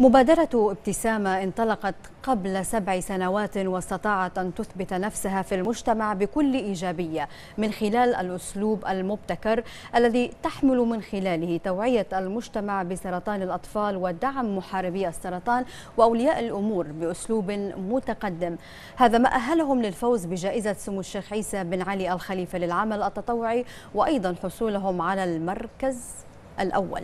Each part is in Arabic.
مبادرة ابتسامة انطلقت قبل سبع سنوات واستطاعت أن تثبت نفسها في المجتمع بكل إيجابية من خلال الأسلوب المبتكر الذي تحمل من خلاله توعية المجتمع بسرطان الأطفال ودعم محاربي السرطان وأولياء الأمور بأسلوب متقدم هذا ما أهلهم للفوز بجائزة سمو الشيخ عيسى بن علي الخليفة للعمل التطوعي وأيضا حصولهم على المركز الأول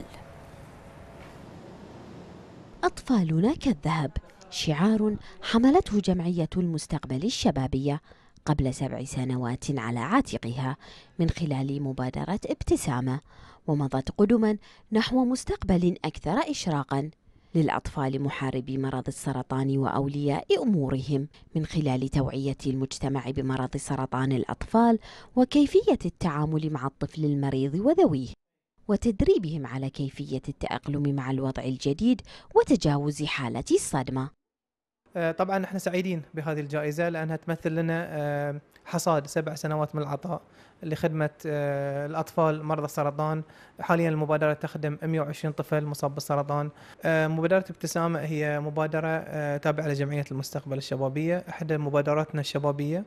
أطفالنا كالذهب شعار حملته جمعية المستقبل الشبابية قبل سبع سنوات على عاتقها من خلال مبادرة ابتسامة ومضت قدما نحو مستقبل أكثر إشراقا للأطفال محاربي مرض السرطان وأولياء أمورهم من خلال توعية المجتمع بمرض سرطان الأطفال وكيفية التعامل مع الطفل المريض وذويه وتدريبهم على كيفية التأقلم مع الوضع الجديد وتجاوز حالة الصدمة آه، طبعا نحن سعيدين بهذه الجائزة لأنها تمثل لنا آه، حصاد سبع سنوات من العطاء لخدمة آه، الأطفال مرضى السرطان حاليا المبادرة تخدم 120 طفل مصاب بالسرطان مبادرة ابتسامة هي مبادرة تابعة لجمعية المستقبل الشبابية إحدى مبادراتنا الشبابية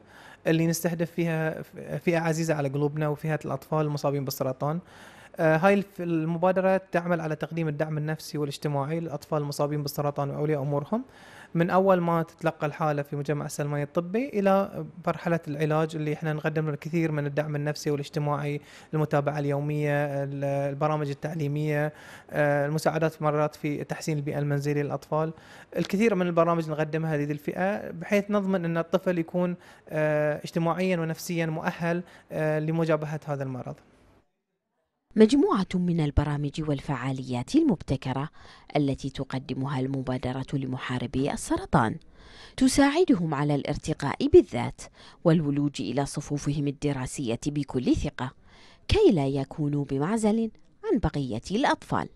اللي نستهدف فيها فئة عزيزة على قلوبنا وفئة الأطفال المصابين بالسرطان آه، هاي المبادرة تعمل على تقديم الدعم النفسي والاجتماعي للأطفال المصابين بالسرطان وأولياء أمورهم من أول ما تتلقى الحالة في مجمع السلمان الطبي إلى مرحلة العلاج اللي احنا نقدم الكثير من الدعم النفسي والاجتماعي المتابعة اليومية البرامج التعليمية آه، المساعدات مرات في تحسين البيئة المنزلية للأطفال الكثير من البرامج نقدمها لهذه الفئة بحيث نضمن أن الطفل يكون آه، اجتماعيا ونفسيا مؤهل لمجابهة هذا المرض مجموعة من البرامج والفعاليات المبتكرة التي تقدمها المبادرة لمحاربي السرطان تساعدهم على الارتقاء بالذات والولوج إلى صفوفهم الدراسية بكل ثقة كي لا يكونوا بمعزل عن بقية الأطفال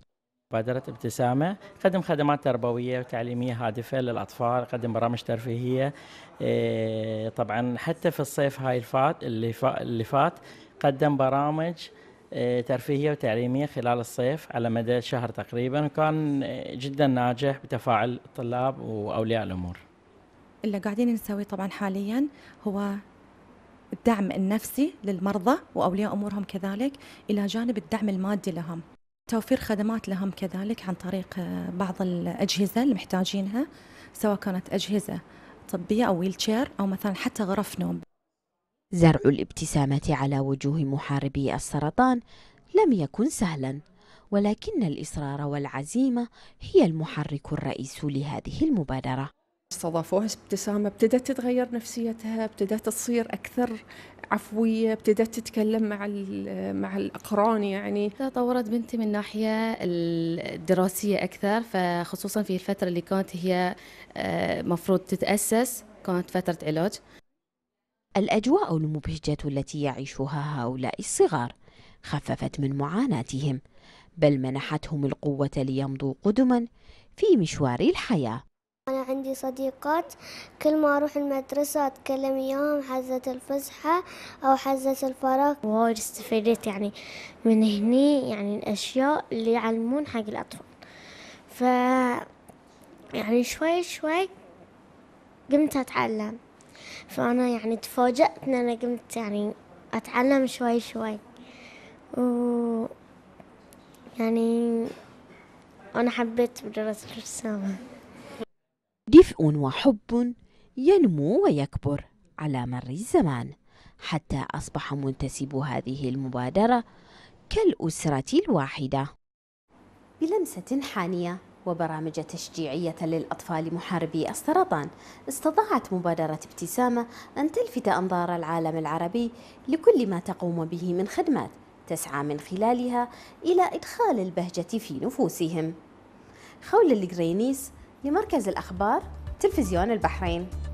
مبادرة ابتسامة قدم خدمات تربوية وتعليمية هادفة للأطفال قدم برامج ترفيهية إيه، طبعا حتى في الصيف هاي الفات اللي فات قدم برامج ترفيهية وتعليمية خلال الصيف على مدى شهر تقريبا وكان جدا ناجح بتفاعل الطلاب وأولياء الأمور اللي قاعدين نسويه طبعا حاليا هو الدعم النفسي للمرضى وأولياء أمورهم كذلك إلى جانب الدعم المادي لهم توفير خدمات لهم كذلك عن طريق بعض الأجهزة اللي محتاجينها سواء كانت أجهزة طبية أو ويلتشير أو مثلا حتى غرف نوم زرع الابتسامة على وجوه محاربي السرطان لم يكن سهلا ولكن الإصرار والعزيمة هي المحرك الرئيس لهذه المبادرة استضافوها ابتسامة ابتدت تتغير نفسيتها ابتدت تصير أكثر عفوية ابتدت تتكلم مع مع الأقران يعني تطورت بنتي من ناحية الدراسية أكثر فخصوصا في الفترة اللي كانت هي آه، مفروض تتأسس كانت فترة علاج الأجواء المبهجة التي يعيشها هؤلاء الصغار خففت من معاناتهم بل منحتهم القوة ليمضوا قدما في مشوار الحياة أنا عندي صديقات كل ما أروح المدرسة أتكلم إياهم حزة الفسحة أو حزة الفراغ وايد استفدت يعني من هني يعني الأشياء اللي يعلمون حق الأطفال ف يعني شوي شوي قمت أتعلم فأنا يعني تفاجأت إن أنا قمت يعني أتعلم شوي شوي و يعني أنا حبيت مدرسة الرسامة دفء وحب ينمو ويكبر على مر الزمان حتى أصبح منتسب هذه المبادرة كالأسرة الواحدة بلمسة حانية وبرامج تشجيعية للأطفال محاربي السرطان استطاعت مبادرة ابتسامة أن تلفت أنظار العالم العربي لكل ما تقوم به من خدمات تسعى من خلالها إلى إدخال البهجة في نفوسهم خول الجرينيس لمركز الأخبار تلفزيون البحرين